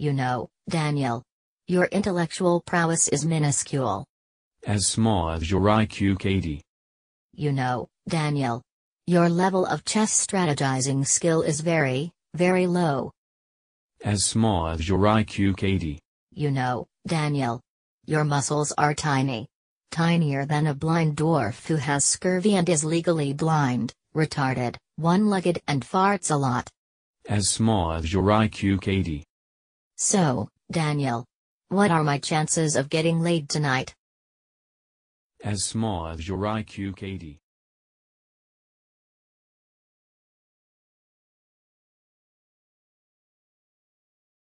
You know, Daniel. Your intellectual prowess is minuscule. As small as your IQ, Katie. You know, Daniel. Your level of chess strategizing skill is very, very low. As small as your IQ, Katie. You know, Daniel. Your muscles are tiny. Tinier than a blind dwarf who has scurvy and is legally blind, retarded, one legged, and farts a lot. As small as your IQ, Katie. So, Daniel. What are my chances of getting laid tonight? As small as your IQ, Katie.